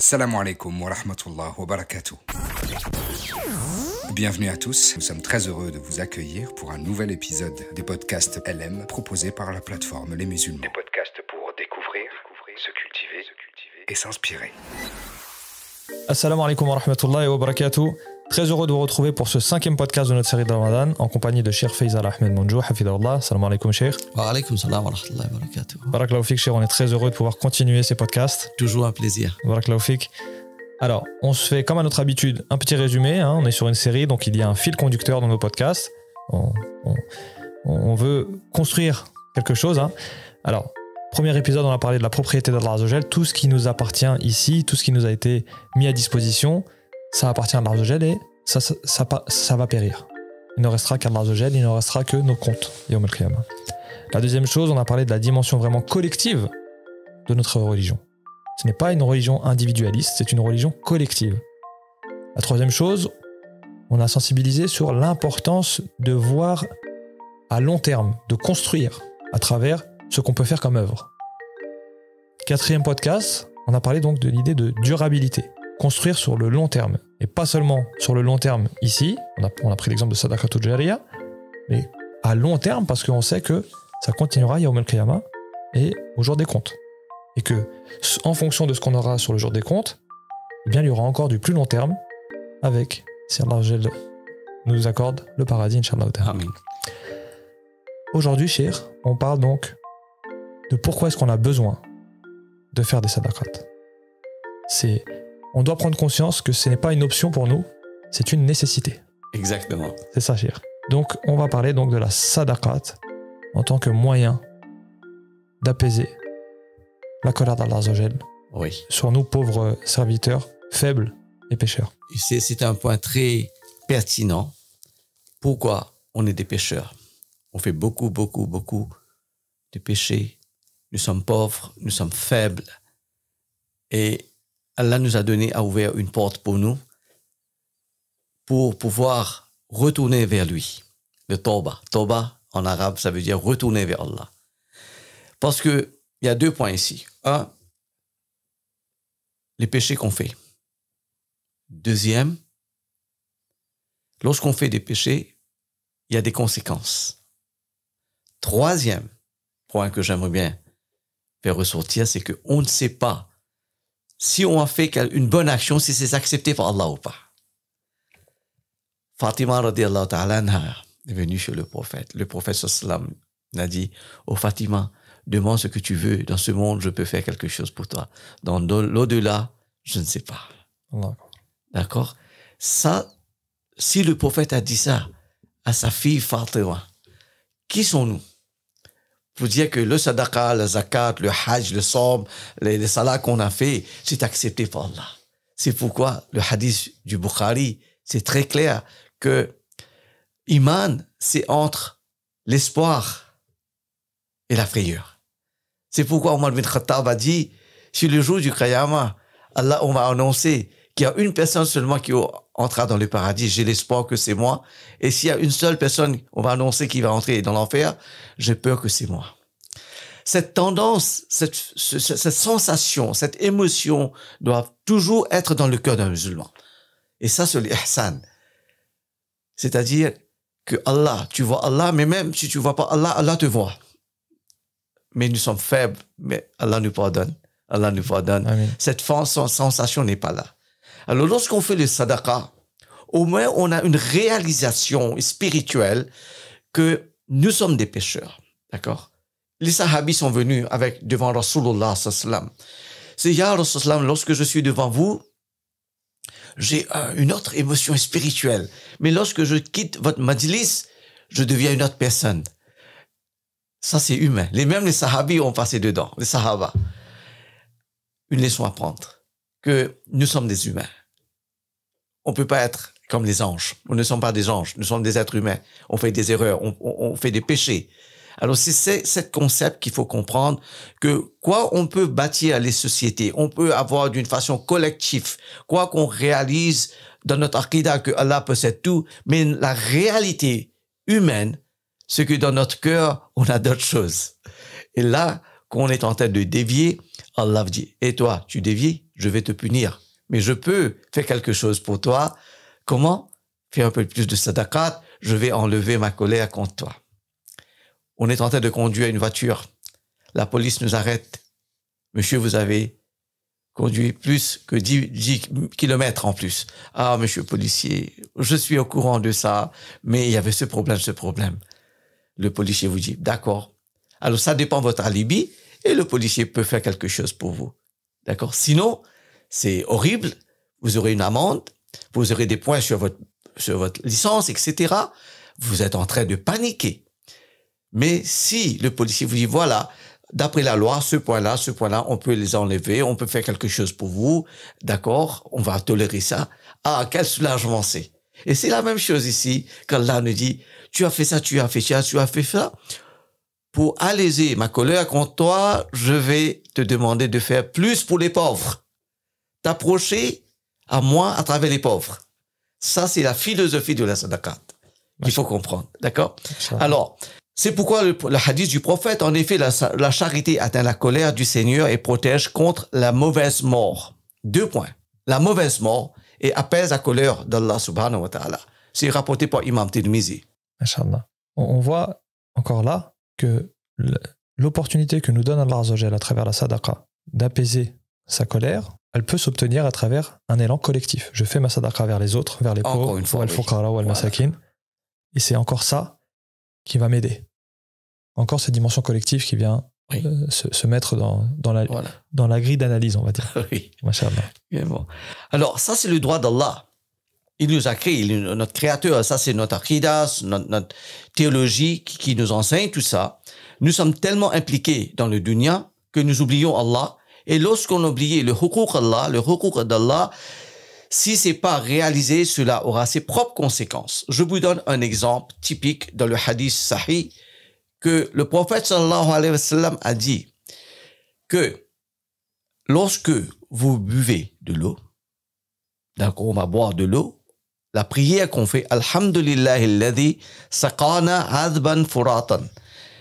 Salam alaikum wa rahmatullah wa barakatuh. Bienvenue à tous, nous sommes très heureux de vous accueillir pour un nouvel épisode des podcasts LM proposés par la plateforme Les Musulmans. Des podcasts pour découvrir, se cultiver, se cultiver et s'inspirer. Assalamu alaikum wa rahmatullah wa barakatuh. Très heureux de vous retrouver pour ce cinquième podcast de notre série de Ramadan en compagnie de Cheikh Faisal Ahmed hafida Allah. Salam alaikum, Cheikh. Wa alaikum salam wa rahmatullahi wa barakatuh. Barakallahu fik, On est très heureux de pouvoir continuer ces podcasts. Toujours un plaisir. Barakallahu Alors, on se fait comme à notre habitude un petit résumé. Hein. On est sur une série, donc il y a un fil conducteur dans nos podcasts. On, veut construire quelque chose. Hein. Alors, Premier épisode, on a parlé de la propriété d'Allah Azogel, tout ce qui nous appartient ici, tout ce qui nous a été mis à disposition ça appartient à l'arzogel et ça, ça, ça, va périr. Il ne restera qu'à gel, il ne restera que nos comptes, Yom El La deuxième chose, on a parlé de la dimension vraiment collective de notre religion. Ce n'est pas une religion individualiste, c'est une religion collective. La troisième chose, on a sensibilisé sur l'importance de voir à long terme, de construire à travers ce qu'on peut faire comme œuvre. Quatrième podcast, on a parlé donc de l'idée de durabilité construire sur le long terme. Et pas seulement sur le long terme ici, on a, on a pris l'exemple de Sadaka Tujaria, mais à long terme parce qu'on sait que ça continuera Yaum al et au jour des comptes. Et que, en fonction de ce qu'on aura sur le jour des comptes, eh bien, il y aura encore du plus long terme avec, si Allah nous accorde le paradis, Inch'Allah. Aujourd'hui, chers on parle donc de pourquoi est-ce qu'on a besoin de faire des Sadakats C'est on doit prendre conscience que ce n'est pas une option pour nous, c'est une nécessité. Exactement. C'est ça, chère. Donc, on va parler donc de la sadaqat en tant que moyen d'apaiser la colère d'Allah oui. sur nous pauvres serviteurs, faibles et pécheurs. C'est un point très pertinent. Pourquoi on est des pécheurs On fait beaucoup, beaucoup, beaucoup de péchés. Nous sommes pauvres, nous sommes faibles. Et Allah nous a donné, a ouvert une porte pour nous pour pouvoir retourner vers lui. Le Toba. Toba, en arabe, ça veut dire retourner vers Allah. Parce qu'il y a deux points ici. Un, les péchés qu'on fait. Deuxième, lorsqu'on fait des péchés, il y a des conséquences. Troisième point que j'aimerais bien faire ressortir, c'est qu'on ne sait pas si on a fait une bonne action, si c'est accepté par Allah ou pas. Fatima radiallahu ta'ala est venue chez le prophète. Le prophète sallam a dit, oh Fatima, demande ce que tu veux. Dans ce monde, je peux faire quelque chose pour toi. Dans l'au-delà, je ne sais pas. D'accord Ça, si le prophète a dit ça à sa fille Fatima, qui sont-nous vous dire que le sadaqa, le zakat, le hajj, le somme, les, salats qu'on a fait, c'est accepté par Allah. C'est pourquoi le hadith du Boukhari, c'est très clair que iman, c'est entre l'espoir et la frayeur. C'est pourquoi Omar bin Khattab a dit, sur le jour du Qiyamah, Allah, on va annoncer qu'il y a une personne seulement qui entra dans le paradis. J'ai l'espoir que c'est moi. Et s'il y a une seule personne, on va annoncer qu'il va entrer dans l'enfer, j'ai peur que c'est moi. Cette tendance, cette, sensation, cette émotion doivent toujours être dans le cœur d'un musulman. Et ça, c'est l'ihsan. C'est-à-dire que Allah, tu vois Allah, mais même si tu vois pas Allah, Allah te voit. Mais nous sommes faibles, mais Allah nous pardonne. Allah nous pardonne. Cette sensation n'est pas là. Alors lorsqu'on fait le sadaqa, au moins on a une réalisation spirituelle que nous sommes des pécheurs. D'accord Les sahabis sont venus avec devant Rasulullah sallam. C'est Ya Rasulullah, lorsque je suis devant vous, j'ai euh, une autre émotion spirituelle. Mais lorsque je quitte votre majlis, je deviens une autre personne. Ça, c'est humain. Les mêmes les sahabis ont passé dedans, les sahaba. Une leçon à prendre que nous sommes des humains. On peut pas être comme les anges. Nous ne sommes pas des anges, nous sommes des êtres humains. On fait des erreurs, on, fait des péchés. Alors c'est ce concept qu'il faut comprendre que quoi on peut bâtir les sociétés, on peut avoir d'une façon collective, quoi qu'on réalise dans notre archéda, que Allah possède tout, mais la réalité humaine, c'est que dans notre cœur, on a d'autres choses. Et là, qu'on est en train de dévier, Allah dit, et toi, tu dévies, je vais te punir. Mais je peux faire quelque chose pour toi. Comment Faire un peu plus de sadaqat, je vais enlever ma colère contre toi. On est en train de conduire une voiture. La police nous arrête. Monsieur, vous avez conduit plus que 10, 10 kilomètres en plus. Ah, monsieur policier, je suis au courant de ça, mais il y avait ce problème, ce problème. Le policier vous dit, d'accord. Alors ça dépend de votre alibi, et le policier peut faire quelque chose pour vous. D'accord Sinon, c'est horrible. Vous aurez une amende, vous aurez des points sur votre, sur votre licence, etc. Vous êtes en train de paniquer. Mais si le policier vous dit, voilà, d'après la loi, ce point-là, ce point-là, on peut les enlever, on peut faire quelque chose pour vous, d'accord, on va tolérer ça. Ah, quel soulagement c'est. Et c'est la même chose ici, quand Allah nous dit, tu as fait ça, tu as fait ça, tu as fait ça pour alléger ma colère contre toi, je vais te demander de faire plus pour les pauvres. T'approcher à moi à travers les pauvres. Ça, c'est la philosophie de la sadaqat qu'il faut comprendre. D'accord Alors, c'est pourquoi le, hadith du prophète, en effet, la, charité atteint la colère du Seigneur et protège contre la mauvaise mort. Deux points. La mauvaise mort et apaise la colère d'Allah subhanahu wa ta'ala. C'est rapporté par Imam Tirmizi. Inch'Allah. on voit encore là que l'opportunité que nous donne Allah Azzawajal à travers la sadaqa d'apaiser sa colère, elle peut s'obtenir à travers un élan collectif. Je fais ma sadaqa vers les autres, vers les pauvres, ou al ou al masakin. Et c'est encore ça qui va m'aider. Encore cette dimension collective qui vient euh, se, mettre dans, la, dans la grille d'analyse, on va dire. Alors, ça, c'est le droit d'Allah. Il nous a créé, il notre créateur. Ça, c'est notre aqidas, notre, notre, théologie qui, nous enseigne tout ça. Nous sommes tellement impliqués dans le dunya que nous oublions Allah. Et lorsqu'on oublie le hukuk Allah, le hukuk d'Allah, si c'est pas réalisé, cela aura ses propres conséquences. Je vous donne un exemple typique dans le hadith sahih que le prophète sallallahu alayhi wa sallam a dit que lorsque vous buvez de l'eau, d'accord, on va boire de l'eau, la prière qu'on fait, Alhamdulillah, alladhi saqana adban furatan,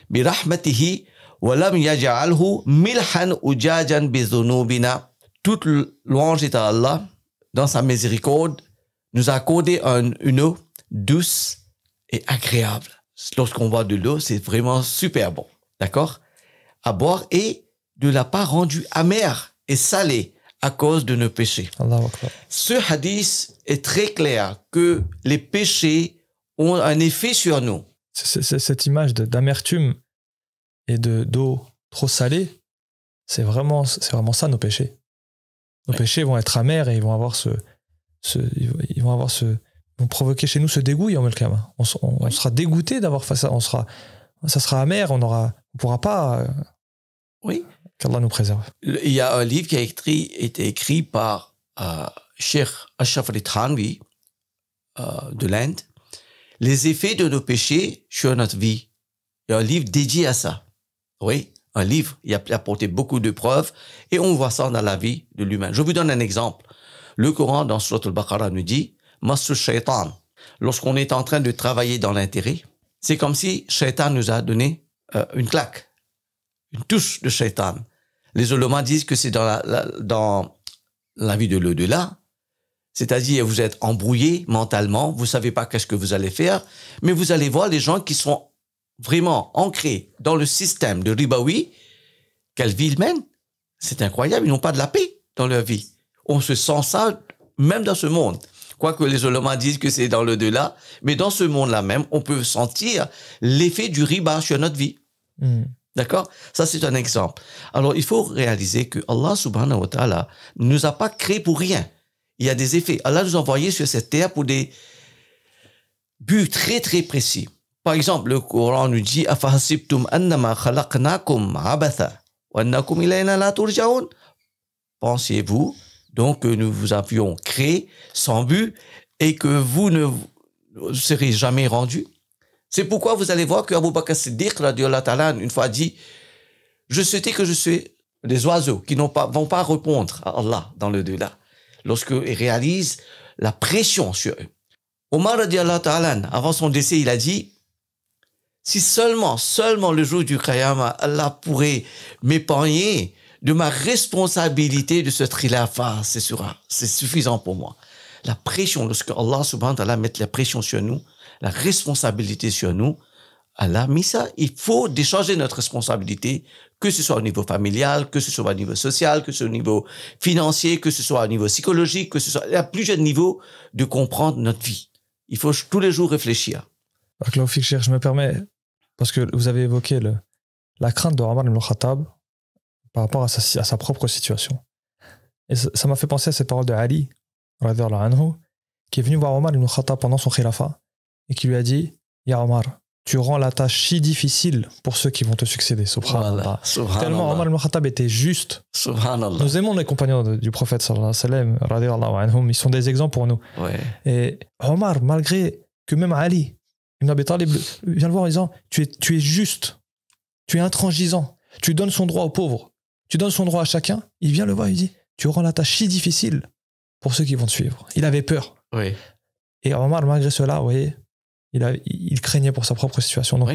bi wa lam yaj'alhu milhan ujajan bizunubina » Toute louange est Allah, dans sa miséricorde, nous a accordé un, une eau douce et agréable. Lorsqu'on boit de l'eau, c'est vraiment super bon, d'accord À boire et ne la pas rendu amer et salée à cause de nos péchés. Ce hadith est très clair que les péchés ont un effet sur nous. cette image d'amertume et de d'eau trop salée, c'est vraiment, vraiment ça nos péchés. Nos péchés vont être amers et ils vont avoir ce, ils vont avoir ce, vont provoquer chez nous ce dégoût, en On, on, sera dégoûté d'avoir fait ça. On sera, ça sera amer. On aura, on pourra pas. Euh, oui. Qu'Allah nous préserve. Il y a un livre qui a écrit, été écrit par euh, Sheikh Ashraf Ali euh, de l'Inde. Les effets de nos péchés sur notre vie. Il y a un livre dédié à ça. Oui, un livre. Il a apporté beaucoup de preuves et on voit ça dans la vie de l'humain. Je vous donne un exemple. Le Coran dans Surat al-Baqarah nous dit Masu shaitan. Lorsqu'on est en train de travailler dans l'intérêt, c'est comme si shaitan nous a donné euh, une claque, une touche de shaitan. Les Olomans disent que c'est dans la, vie de l'au-delà, c'est-à-dire vous êtes embrouillé mentalement, vous ne savez pas qu'est-ce que vous allez faire, mais vous allez voir les gens qui sont vraiment ancrés dans le système de Ribawi, quelle vie ils mènent. C'est incroyable, ils n'ont pas de la paix dans leur vie. On se sent ça même dans ce monde. Quoique les Olomans disent que c'est dans lau delà mais dans ce monde-là même, on peut sentir l'effet du riba sur notre vie. Hmm. D'accord Ça, c'est un exemple. Alors, il faut réaliser que Allah subhanahu wa ta'ala ne nous a pas créés pour rien. Il y a des effets. Allah nous a envoyés sur cette terre pour des buts très, très précis. Par exemple, le Coran nous dit Pensez-vous donc que nous vous avions créé sans but et que vous ne serez jamais rendus c'est pourquoi vous allez voir que Abu Bakr Siddiq, une fois dit, je souhaitais que je sois des oiseaux qui n'ont pas, vont pas répondre à Allah dans le delà lorsqu'ils réalisent la pression sur eux. Omar radiallahu ta'ala, avant son décès, il a dit, si seulement, seulement le jour du Khayyam, Allah pourrait m'épargner de ma responsabilité de ce trilafa, hein, c'est suffisant pour moi. La pression, lorsque Allah subhanahu wa ta'ala met la pression sur nous, la responsabilité sur nous, Allah a mis ça. Il faut décharger notre responsabilité, que ce soit au niveau familial, que ce soit au niveau social, que ce soit au niveau financier, que ce soit au niveau psychologique, que ce soit à plusieurs niveaux de comprendre notre vie. Il faut tous les jours réfléchir. Ah, je me permets, parce que vous avez évoqué le, la crainte de Omar ibn Khattab par rapport à sa, à sa propre situation. Et ça m'a fait penser à ces paroles de Ali, qui est venu voir Omar ibn Khattab pendant son khilafah et qui lui a dit Ya Omar, tu rends la tâche si difficile pour ceux qui vont te succéder. Subhanallah. Tellement Omar al-Khattab était juste. Subhanallah. Nous aimons les compagnons du prophète sallallahu alayhi wa ils sont des exemples pour nous. Et Omar, malgré que même Ali, Ibn Abi Talib, vient le voir en disant tu es, tu es juste, tu es intransigeant, tu donnes son droit aux pauvres, tu donnes son droit à chacun. Il vient le voir, il dit Tu rends la tâche si difficile pour ceux qui vont te suivre. Il avait peur. Et Omar, malgré cela, vous voyez, il, craignait pour sa propre situation. Donc,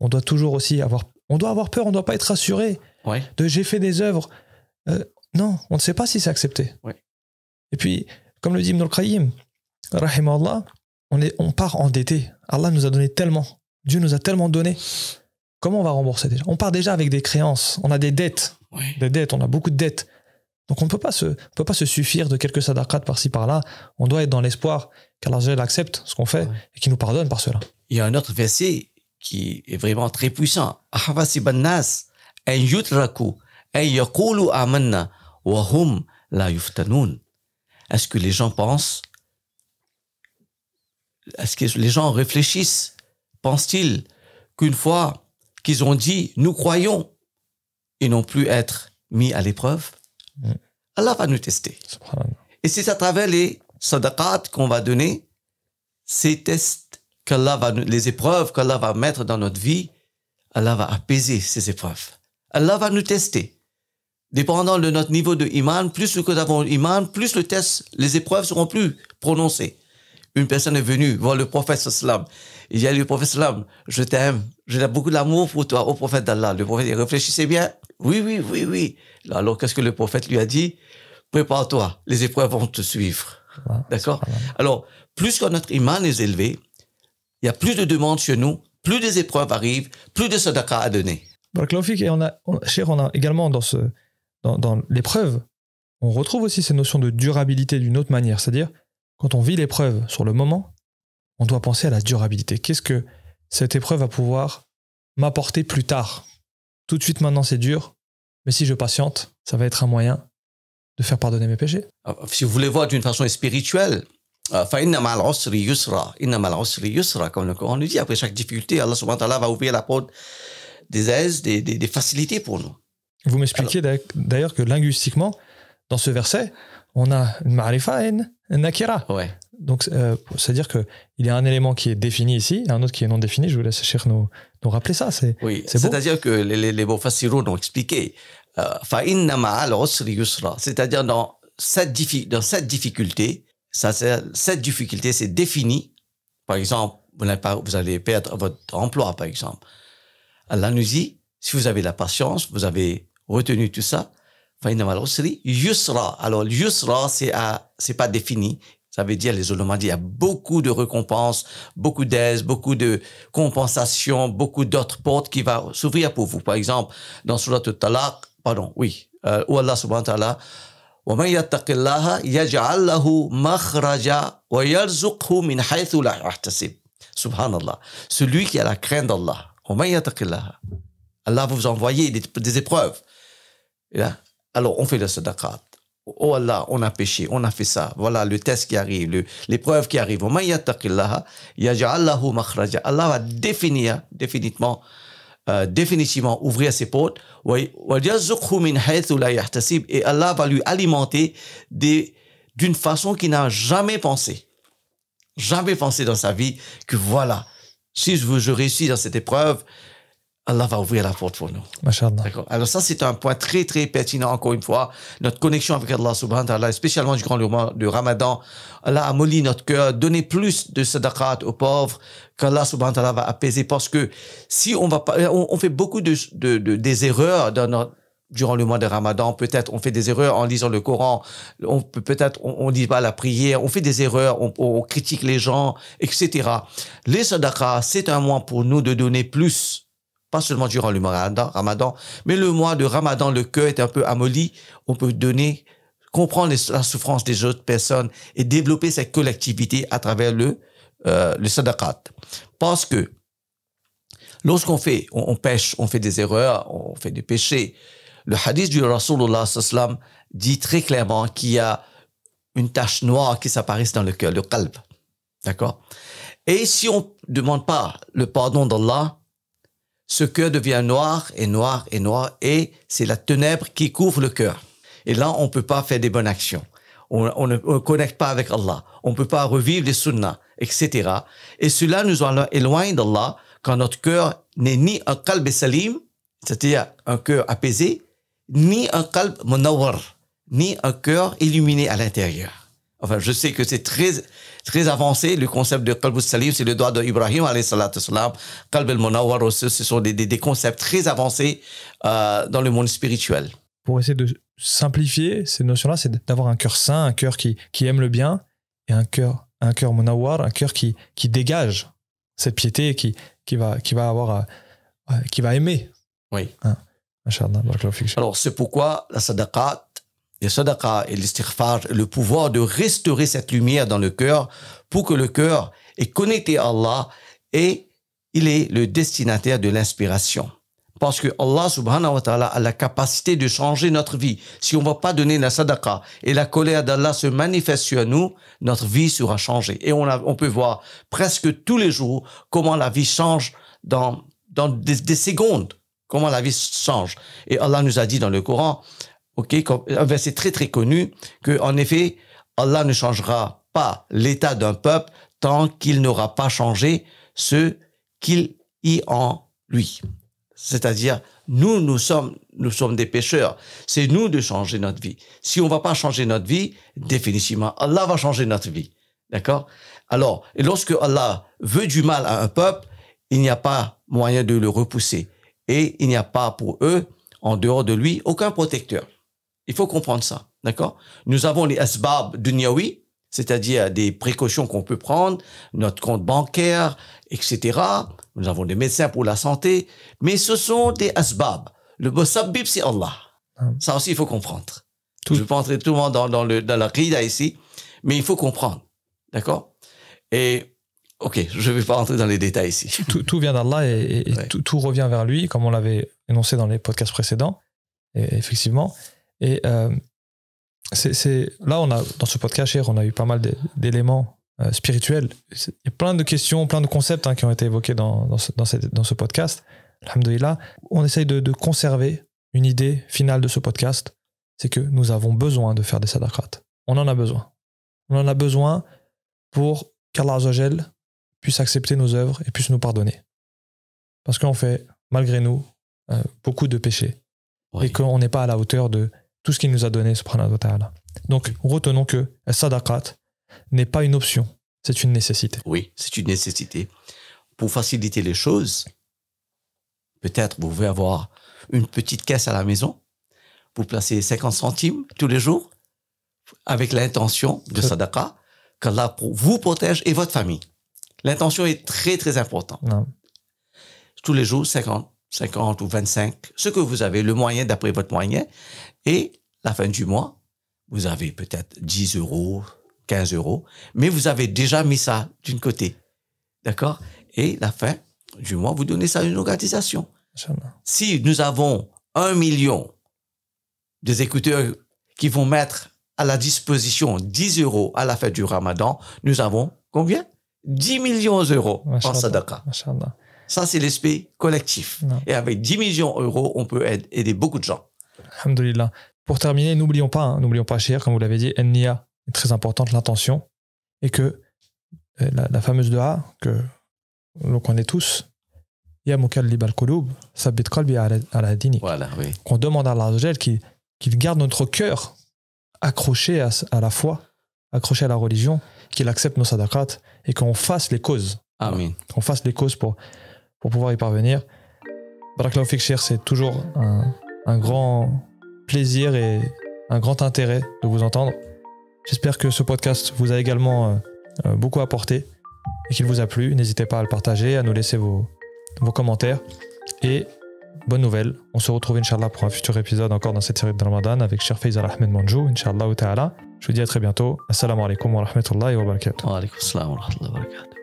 on doit toujours aussi avoir, on doit avoir peur, on ne doit pas être rassuré de j'ai fait des œuvres. Euh, non, on ne sait pas si c'est accepté. Et puis, comme le dit Ibn al-Qayyim, Allah, on, est, on part endetté. Allah nous a donné tellement. Dieu nous a tellement donné. Comment on va rembourser déjà On part déjà avec des créances, on a des dettes. Des dettes, on a beaucoup de dettes. Donc on ne peut pas se, peut pas se suffire de quelques sadaqat par-ci par-là. On doit être dans l'espoir qu'Allah accepte ce qu'on fait et qu'il nous pardonne par cela. Il y a un autre verset qui est vraiment très puissant. Hum est-ce que les gens pensent Est-ce que les gens réfléchissent Pensent-ils qu'une fois qu'ils ont dit nous croyons, ils n'ont plus être mis à l'épreuve Allah va nous tester. Et c'est à travers les sadaqat qu'on va donner, ces tests qu'Allah va les épreuves qu'Allah va mettre dans notre vie, Allah va apaiser ces épreuves. Allah va nous tester. Dépendant de notre niveau de iman, plus nous avons iman, plus le test, les épreuves seront plus prononcées. Une personne est venue voir le prophète sallam il dit a le prophète Salam, je t'aime, j'ai beaucoup d'amour pour toi, au prophète d'Allah. Le prophète, il réfléchissait bien. Oui, oui, oui, oui. Alors, qu'est-ce que le prophète lui a dit? Prépare-toi, les épreuves vont te suivre. D'accord? Alors, plus que notre iman est élevé, il y a plus de demandes chez nous, plus des épreuves arrivent, plus de sadaqa à donner. et on a, on, on a également dans, dans l'épreuve, on retrouve aussi ces notions de durabilité d'une autre manière. C'est-à-dire, quand on vit l'épreuve sur le moment, on doit penser à la durabilité. Qu'est-ce que cette épreuve va pouvoir m'apporter plus tard Tout de suite maintenant c'est dur, mais si je patiente, ça va être un moyen de faire pardonner mes péchés. Ah, ah, si vous voulez voir d'une façon spirituelle, euh, comme le Coran nous dit, après chaque difficulté, Allah subhanahu wa ta'ala va ouvrir la porte des aises, des, facilités pour nous. Vous m'expliquez d'ailleurs que linguistiquement, dans ce verset, on a une ma'rifa et une nakira. Ouais. Donc, euh, c'est-à-dire qu'il y a un élément qui est défini ici un autre qui est non défini. Je vous laisse, cher, nous, rappeler ça. C'est, oui, c'est-à-dire que les, les, les ont expliqué euh, C'est-à-dire dans cette, dans cette difficulté, ça, cette difficulté, c'est défini. Par exemple, vous, pas, vous allez perdre votre emploi, par exemple. Allah nous si vous avez la patience, vous avez retenu tout ça, alors, yusra, c'est, c'est pas défini. Ça veut dire, les Olomandi, il y a beaucoup de récompenses, beaucoup d'aides, beaucoup de compensations, beaucoup d'autres portes qui vont s'ouvrir pour vous. Par exemple, dans Surat al-Talaq, pardon, oui, euh, où Allah subhanahu wa ta'ala, yajallahu يتق wa يجعل له مخرجا ويرزقه Subhanallah. celui qui a la crainte d'Allah wa Allah vous envoie des, des épreuves là, alors on fait le sadaqat Oh Allah, on a péché, on a fait ça. Voilà le test qui arrive, l'épreuve qui arrive. Allah va définir, définitivement, euh, définitivement ouvrir ses portes. Et Allah va lui alimenter d'une façon qu'il n'a jamais pensé. Jamais pensé dans sa vie que voilà, si je, je réussis dans cette épreuve, Allah va ouvrir la porte pour nous. Alors ça, c'est un point très, très pertinent, encore une fois. Notre connexion avec Allah subhanahu wa ta'ala, spécialement du grand mois de Ramadan. Allah a molli notre cœur, donner plus de sadaqat aux pauvres, qu'Allah subhanahu wa ta'ala va apaiser. Parce que si on va pas, on, fait beaucoup de, de, de, des erreurs dans notre, durant le mois de Ramadan, peut-être on fait des erreurs en lisant le Coran, on peut peut-être on, ne lit pas la prière, on fait des erreurs, on, on critique les gens, etc. Les sadaqat c'est un mois pour nous de donner plus pas seulement durant le ramadan, mais le mois de ramadan, le cœur est un peu amoli, on peut donner, comprendre la souffrance des autres personnes et développer cette collectivité à travers le, euh, le sadaqat. Parce que lorsqu'on fait, on, pêche, on fait des erreurs, on fait des péchés, le hadith du Rasulullah sallam dit très clairement qu'il y a une tache noire qui s'apparaît dans le cœur, le qalb. D'accord Et si on ne demande pas le pardon d'Allah, ce cœur devient noir et noir et noir et c'est la ténèbre qui couvre le cœur. Et là, on ne peut pas faire des bonnes actions. On, on ne connecte pas avec Allah. On ne peut pas revivre les sunnas, etc. Et cela nous en éloigne d'Allah quand notre cœur n'est ni un qalb salim, c'est-à-dire un cœur apaisé, ni un qalb munawwar, ni un cœur illuminé à l'intérieur. Enfin, je sais que c'est très, très avancé, le concept de Qalb salim c'est le doigt d'Ibrahim, alayhi Qalb al-Munawwar ce sont des, concepts très avancés euh, dans le monde spirituel. Pour essayer de simplifier ces notions-là, c'est d'avoir un cœur sain, un cœur qui, qui aime le bien, et un cœur, un cœur Munawwar, un cœur qui, qui dégage cette piété, qui, qui, va, qui va avoir, euh, qui va aimer. Oui. Hein. Alors, c'est pourquoi la sadaqa les sadaqa et l'istighfar, le pouvoir de restaurer cette lumière dans le cœur pour que le cœur est connecté à Allah et il est le destinataire de l'inspiration. Parce que Allah subhanahu wa ta'ala a la capacité de changer notre vie. Si on ne va pas donner la sadaqa et la colère d'Allah se manifeste sur nous, notre vie sera changée. Et on, peut voir presque tous les jours comment la vie change dans, des secondes. Comment la vie change. Et Allah nous a dit dans le Coran, ok, ah ben, très très connu, que en effet, Allah ne changera pas l'état d'un peuple tant qu'il n'aura pas changé ce qu'il y a en lui. C'est-à-dire, nous, nous sommes, nous sommes des pécheurs. C'est nous de changer notre vie. Si on va pas changer notre vie, définitivement, Allah va changer notre vie. D'accord? Alors, lorsque Allah veut du mal à un peuple, il n'y a pas moyen de le repousser. Et il n'y a pas pour eux, en dehors de lui, aucun protecteur. Il faut comprendre ça, d'accord Nous avons les asbab dunyawi, c'est-à-dire des précautions qu'on peut prendre, notre compte bancaire, etc. Nous avons des médecins pour la santé, mais ce sont des asbab. Le bib, c'est Allah. Ah. Ça aussi, il faut comprendre. Tout. Je ne vais pas entrer tout le monde dans, le, dans la rida ici, mais il faut comprendre, d'accord Et Ok, je ne vais pas entrer dans les détails ici. Tout, vient d'Allah et, tout, revient vers lui, comme on l'avait énoncé dans les podcasts précédents. effectivement, et euh, c'est là, on a, dans ce podcast on a eu pas mal d'éléments euh, spirituels. Il y a plein de questions, plein de concepts hein, qui ont été évoqués dans, dans, ce, cette, dans ce, podcast. Alhamdulillah, on essaye de, de, conserver une idée finale de ce podcast, c'est que nous avons besoin de faire des sadakrates On en a besoin. On en a besoin pour qu'Allah puisse accepter nos œuvres et puisse nous pardonner. Parce qu'on fait, malgré nous, euh, beaucoup de péchés. Et qu'on n'est pas à la hauteur de tout ce qu'il nous a donné, subhanahu wa ta'ala. Donc, retenons que sadaqat n'est pas une option, c'est une nécessité. Oui, c'est une nécessité. Pour faciliter les choses, peut-être vous pouvez avoir une petite caisse à la maison, vous placez 50 centimes tous les jours, avec l'intention de sadaqa, qu'Allah vous protège et votre famille. L'intention est très, très importante. Tous les jours, 50 50 ou 25, ce que vous avez, le moyen d'après votre moyen. Et la fin du mois, vous avez peut-être 10 euros, 15 euros, mais vous avez déjà mis ça d'une côté. D'accord Et la fin du mois, vous donnez ça à une organisation. Si nous avons un million des écouteurs qui vont mettre à la disposition 10 euros à la fin du ramadan, nous avons combien 10 millions d'euros en sadaqa. Ça, c'est l'esprit collectif. Et avec 10 millions d'euros, on peut aider beaucoup de gens. Alhamdulillah. Pour terminer, n'oublions pas, hein, n'oublions pas, cher, comme vous l'avez dit, Nia est très importante, l'intention, et que euh, la, la fameuse a que l'on connaît tous, Qu'on demande à Allah qu'il garde notre cœur accroché à, la foi, accroché à la religion, qu'il accepte nos sadaqat et qu'on fasse les causes. Amen. Qu'on fasse les causes pour, pour pouvoir y parvenir. Barakallahu Fikshir, c'est toujours un, grand plaisir et un grand intérêt de vous entendre. J'espère que ce podcast vous a également euh, euh, beaucoup apporté et qu'il vous a plu. N'hésitez pas à le partager, à nous laisser vos, commentaires. Et bonne nouvelle, on se retrouve Inch'Allah pour un futur épisode encore dans cette série de Ramadan avec Cher Faisal Ahmed Manjou, Inch'Allah ta'ala. Je vous dis à très bientôt. Assalamu alaikum wa alaikum wa rahmatullahi wa barakatuh.